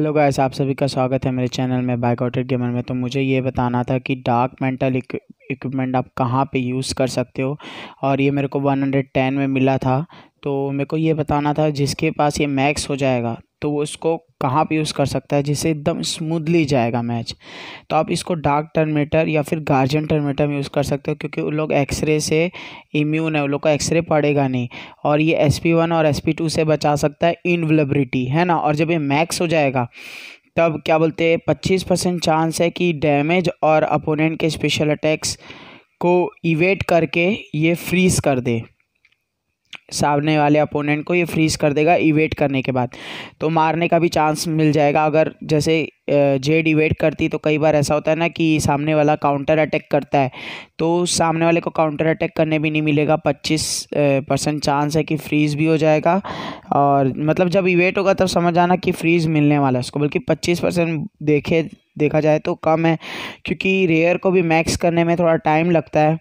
hello guys आप सभी का स्वागत है मेरे चैनल में बाइकआउटेड गेमर में तो मुझे ये बताना था कि डार्क मेंटल इक्विपमेंट आप कहाँ पे यूज़ कर सकते हो और ये मेरे को 110 में मिला था तो मेरे को ये बताना था जिसके पास ये मैक्स हो जाएगा तो वो इसको कहाँ पे यूज़ कर सकता है जिससे एकदम स्मूथली जाएगा मैच तो आप इसको डार्क टर्मेटर या फिर गार्जियन टर्मेटर में यूज़ कर सकते हो क्योंकि उन लोग एक्सरे से इम्यून है उन लोग का एक्सरे पड़ेगा नहीं और ये एस पी वन और एस पी टू से बचा सकता है इनवलेबिलिटी है ना और जब ये मैक्स हो जाएगा तब क्या बोलते हैं पच्चीस परसेंट चांस है कि डैमेज और अपोनेंट के स्पेशल अटैक्स को इवेट करके ये फ्रीज़ कर दे सामने वाले अपोनेंट को ये फ्रीज कर देगा इवेट करने के बाद तो मारने का भी चांस मिल जाएगा अगर जैसे जेड इवेट करती तो कई बार ऐसा होता है ना कि सामने वाला काउंटर अटैक करता है तो सामने वाले को काउंटर अटैक करने भी नहीं मिलेगा पच्चीस परसेंट चांस है कि फ्रीज़ भी हो जाएगा और मतलब जब इवेट होगा तब समझ आना कि फ्रीज़ मिलने वाला है उसको बल्कि पच्चीस परसेंट देखे देखा जाए तो कम है क्योंकि रेयर को भी मैक्स करने में थोड़ा टाइम लगता है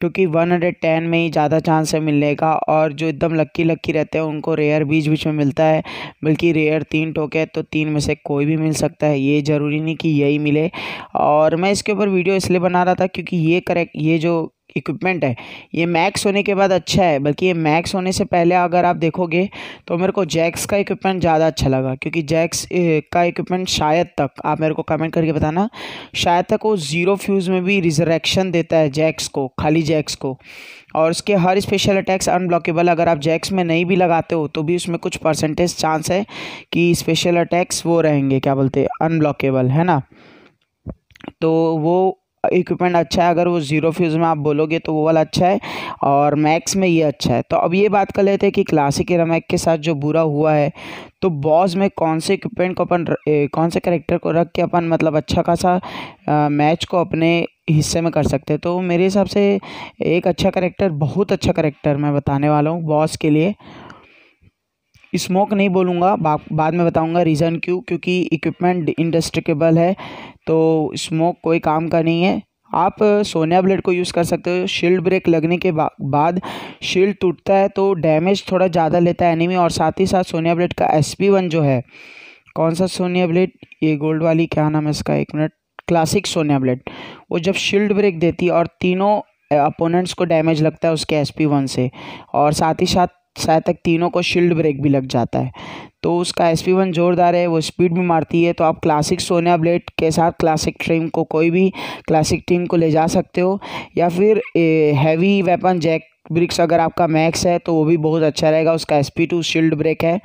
क्योंकि 110 में ही ज़्यादा चांस है मिलने का और जो एकदम लक्की लक्की रहते हैं उनको रेयर बीच बीच में मिलता है बल्कि रेयर तीन टोके तो तीन में से कोई भी मिल सकता है ये ज़रूरी नहीं कि यही मिले और मैं इसके ऊपर वीडियो इसलिए बना रहा था क्योंकि ये करेक्ट ये जो इक्विपमेंट है ये मैक्स होने के बाद अच्छा है बल्कि ये मैक्स होने से पहले अगर आप देखोगे तो मेरे को जैक्स का इक्विपमेंट ज़्यादा अच्छा लगा क्योंकि जैक्स का इक्विपमेंट शायद तक आप मेरे को कमेंट करके बताना शायद तक वो ज़ीरो फ्यूज़ में भी रिजरेक्शन देता है जैक्स को खाली जैक्स को और उसके हर स्पेशल अटैक्स अनब्लॉकेबल अगर आप जैक्स में नहीं भी लगाते हो तो भी उसमें कुछ परसेंटेज चांस है कि स्पेशल अटैक्स वो रहेंगे क्या बोलते हैं अनब्लॉकेबल है ना तो वो इक्विपमेंट अच्छा है अगर वो ज़ीरो फ्यूज़ में आप बोलोगे तो वो वाला अच्छा है और मैक्स में ये अच्छा है तो अब ये बात कर लेते हैं कि क्लासिक रमैक के साथ जो बुरा हुआ है तो बॉस में कौन से इक्विपमेंट को अपन कौन से करेक्टर को रख के अपन मतलब अच्छा खासा मैच को अपने हिस्से में कर सकते हैं तो मेरे हिसाब से एक अच्छा करेक्टर बहुत अच्छा करेक्टर मैं बताने वाला हूँ बॉस के लिए स्मोक नहीं बोलूँगा बा, बाद में बताऊँगा रीज़न क्यों क्योंकि इक्विपमेंट इंडस्ट्रिकेबल है तो स्मोक कोई काम का नहीं है आप सोनिया ब्लेड को यूज़ कर सकते हो शील्ड ब्रेक लगने के बा, बाद शील्ड टूटता है तो डैमेज थोड़ा ज़्यादा लेता है एनिमी और साथ ही साथ सोनिया ब्लेड का एस वन जो है कौन सा सोनिया ब्लेड ये गोल्ड वाली क्या नाम है इसका एक मिनट क्लासिक सोनिया ब्लेड वो जब शील्ड ब्रेक देती है और तीनों अपोनेंट्स को डैमेज लगता है उसके एस पी वन से और साथ ही साथ शायद तक तीनों को शील्ड ब्रेक भी लग जाता है तो उसका एस पी वन ज़ोरदार है वो स्पीड भी मारती है तो आप क्लासिक सोनिया ब्लेड के साथ क्लासिक ट्रीम को कोई भी क्लासिक टीम को ले जा सकते हो या फिर a, heavy weapon Jax Briggs अगर आपका मैक्स है तो वो भी बहुत अच्छा रहेगा उसका S P two shield break है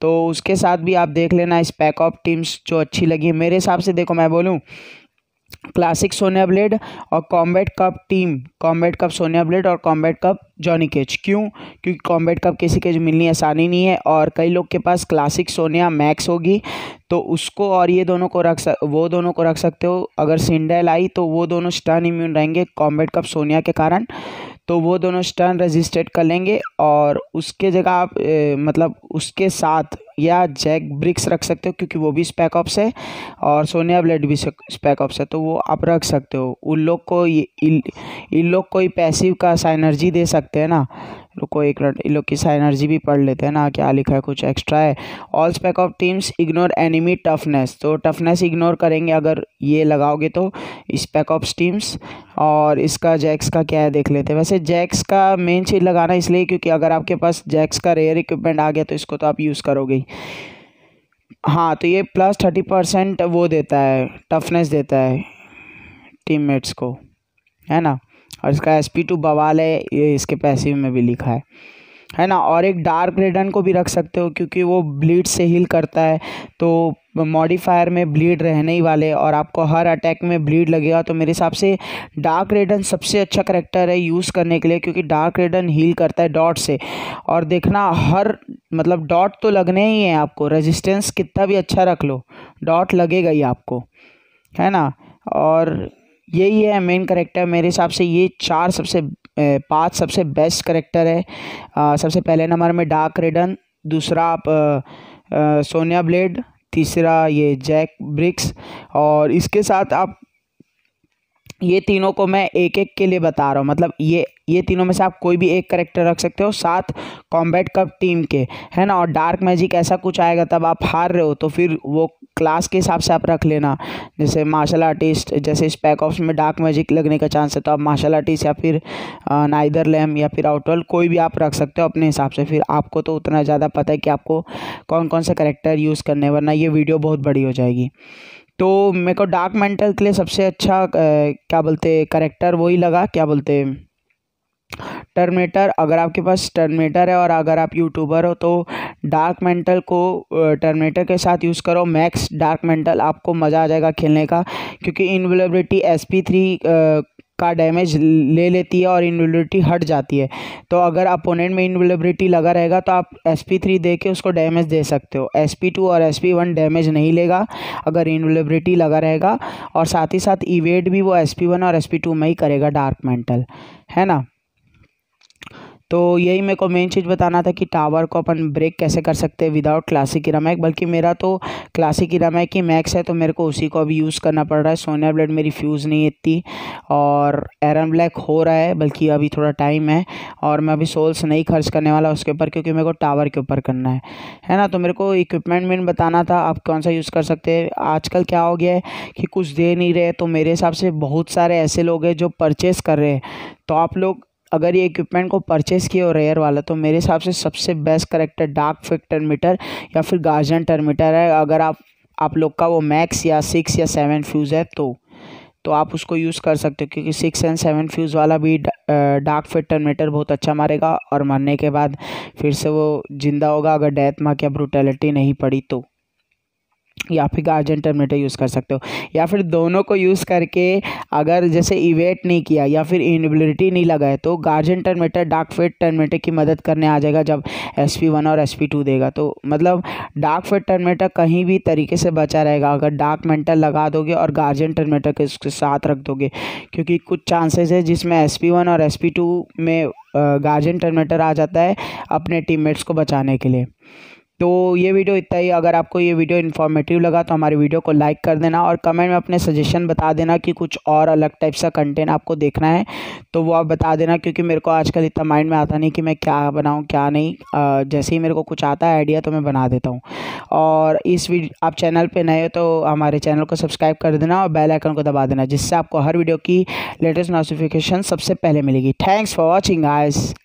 तो उसके साथ भी आप देख लेना इस पैक ऑफ टीम्स जो अच्छी लगी है मेरे हिसाब से देखो मैं बोलूँ क्लासिक सोनिया ब्लेड और combat cop team combat cop Sonya Blade और कॉम्बैट कप जॉनी केज क्यों क्योंकि कॉम्बैट कप किसी के मिलनी आसानी नहीं है और कई लोग के पास क्लासिक सोनिया मैक्स होगी तो उसको और ये दोनों को रख सक वो दोनों को रख सकते हो अगर सिंडेल आई तो वो दोनों स्टन इम्यून रहेंगे कॉम्बैट कप सोनिया के कारण तो वो दोनों स्टन रजिस्टर्ड कर लेंगे और उसके जगह आप ए, मतलब उसके साथ या जैक ब्रिक्स रख सकते हो क्योंकि वो भी स्पैक ऑप्स है और सोनिया ब्लेड भी स्पैक ऑप्स है तो वो आप रख सकते हो उन लोग को इन लोग कोई पैसिव का साइनर्जी दे सकते सकते हैं ना रुको एक मिनट इन लोग की एनर्जी भी पढ़ लेते हैं ना क्या लिखा है कुछ एक्स्ट्रा है all spec ops teams ignore enemy toughness तो टफनेस इग्नोर करेंगे अगर ये लगाओगे तो स्पेक ऑफ टीम्स और इसका जैक्स का क्या है देख लेते हैं वैसे जैक्स का मेन चीज़ लगाना इसलिए क्योंकि अगर आपके पास जैक्स का रेयर इक्विपमेंट आ गया तो इसको तो आप यूज़ करोगे ही हाँ तो ये प्लस थर्टी परसेंट वो देता है टफनेस देता है टीममेट्स को है ना और इसका एस पी टू बवाल है ये इसके पैसे में भी लिखा है है ना और एक डार्क रेडन को भी रख सकते हो क्योंकि वो ब्लीड से हील करता है तो मॉडिफायर में ब्लीड रहने ही वाले और आपको हर अटैक में ब्लीड लगेगा तो मेरे हिसाब से डार्क रेडन सबसे अच्छा करेक्टर है यूज़ करने के लिए क्योंकि डार्क रेडन हील करता है डॉट से और देखना हर मतलब डॉट तो लगने ही है आपको रेजिस्टेंस कितना भी अच्छा रख लो डॉट लगेगा ही आपको है ना और यही है मेन करेक्टर मेरे हिसाब से ये चार सबसे पांच सबसे बेस्ट करेक्टर है आ, सबसे पहले नंबर में डार्क रेडन दूसरा आप आ, आ, सोनिया ब्लेड तीसरा ये जैक ब्रिक्स और इसके साथ आप ये तीनों को मैं एक एक के लिए बता रहा हूँ मतलब ये ये तीनों में से आप कोई भी एक करेक्टर रख सकते हो साथ कॉम्बैट कप टीम के है ना और डार्क मैजिक ऐसा कुछ आएगा तब आप हार रहे हो तो फिर वो क्लास के हिसाब से आप रख लेना जैसे मार्शल आर्टिस्ट जैसे स्पैक ऑफ में डार्क मैजिक लगने का चांस है तो आप मार्शल आर्टिस्ट या फिर नाइदर लैम या फिर आउटवेल कोई भी आप रख सकते हो अपने हिसाब से फिर आपको तो उतना ज़्यादा पता है कि आपको कौन कौन सा करेक्टर यूज़ करने वरना ये वीडियो बहुत बड़ी हो जाएगी तो मेरे को डार्क मेंटल के लिए सबसे अच्छा क्या बोलते करेक्टर वही लगा क्या बोलते टर्मिनेटर अगर आपके पास टर्मिनेटर है और अगर आप यूट्यूबर हो तो डार्क मेंटल को टर्मिनेटर के साथ यूज़ करो मैक्स डार्क मेंटल आपको मज़ा आ जाएगा खेलने का क्योंकि इनवेलेबिलिटी एस पी थ्री का डैमेज ले लेती है और इनविलिबिलिटी हट जाती है तो अगर अपोनेंट में इनविलिबिलिटी लगा रहेगा तो आप एस पी थ्री दे के उसको डैमेज दे सकते हो एस पी टू और एस पी वन डैमेज नहीं लेगा अगर इनविलिबिलिटी लगा रहेगा और साथ ही साथ इवेट भी वो एस पी वन और एस पी टू में ही करेगा डार्क मेंटल है ना तो यही मेरे को मेन चीज़ बताना था कि टावर को अपन ब्रेक कैसे कर सकते हैं विदाउट क्लासिक इरामैक बल्कि मेरा तो क्लासिक इरामैक की मैक्स है तो मेरे को उसी को अभी यूज़ करना पड़ रहा है सोनिया ब्लेड मेरी फ्यूज़ नहीं इतनी और एरन ब्लैक हो रहा है बल्कि अभी थोड़ा टाइम है और मैं अभी सोल्स नहीं खर्च करने वाला उसके ऊपर क्योंकि मेरे को टावर के ऊपर करना है है ना तो मेरे को इक्विपमेंट में बताना था आप कौन सा यूज़ कर सकते हैं आजकल क्या हो गया है कि कुछ दे नहीं रहे तो मेरे हिसाब से बहुत सारे ऐसे लोग हैं जो परचेस कर रहे हैं तो आप लोग अगर ये इक्विपमेंट को परचेस किया हो रेयर वाला तो मेरे हिसाब से सबसे best character dark fate terminator या फिर गार्जन टर्मीटर है अगर आप आप लोग का वो मैक्स या सिक्स या सेवन फ्यूज़ है तो तो आप उसको यूज़ कर सकते हो क्योंकि सिक्स एंड सेवन फ्यूज़ वाला भी डार्क फिट टर्मीटर बहुत अच्छा मारेगा और मरने के बाद फिर से वो ज़िंदा होगा अगर डेथ मार्क या ब्रूटेलिटी नहीं पड़ी तो या फिर गार्जियन टर्मिनेटर यूज़ कर सकते हो या फिर दोनों को यूज़ करके अगर जैसे इवेट नहीं किया या फिर इनबिलिटी नहीं लगाए तो guardian terminator dark fate terminator की मदद करने आ जाएगा जब एस पी वन और एस पी टू देगा तो मतलब डार्क फेट टर्मिनेटर कहीं भी तरीके से बचा रहेगा अगर डार्क मेंटल लगा दोगे और गार्जियन टर्मिनेटर के उसके साथ रख दोगे क्योंकि कुछ चांसेस है जिसमें एस पी वन और एस पी टू में गार्जियन टर्मिनेटर आ जाता है अपने टीममेट्स को बचाने के लिए तो ये वीडियो इतना ही अगर आपको ये वीडियो इन्फॉर्मेटिव लगा तो हमारे वीडियो को लाइक कर देना और कमेंट में अपने सजेशन बता देना कि कुछ और अलग टाइप का कंटेंट आपको देखना है तो वो आप बता देना क्योंकि मेरे को आजकल इतना माइंड में आता नहीं कि मैं क्या बनाऊँ क्या नहीं जैसे ही मेरे को कुछ आता है आइडिया तो मैं बना देता हूँ और इस वीडियो आप चैनल पर नए हो तो हमारे चैनल को सब्सक्राइब कर देना और बेल आइकन को दबा देना जिससे आपको हर वीडियो की लेटेस्ट नोटिफिकेशन सबसे पहले मिलेगी थैंक्स फॉर वॉचिंग आइज़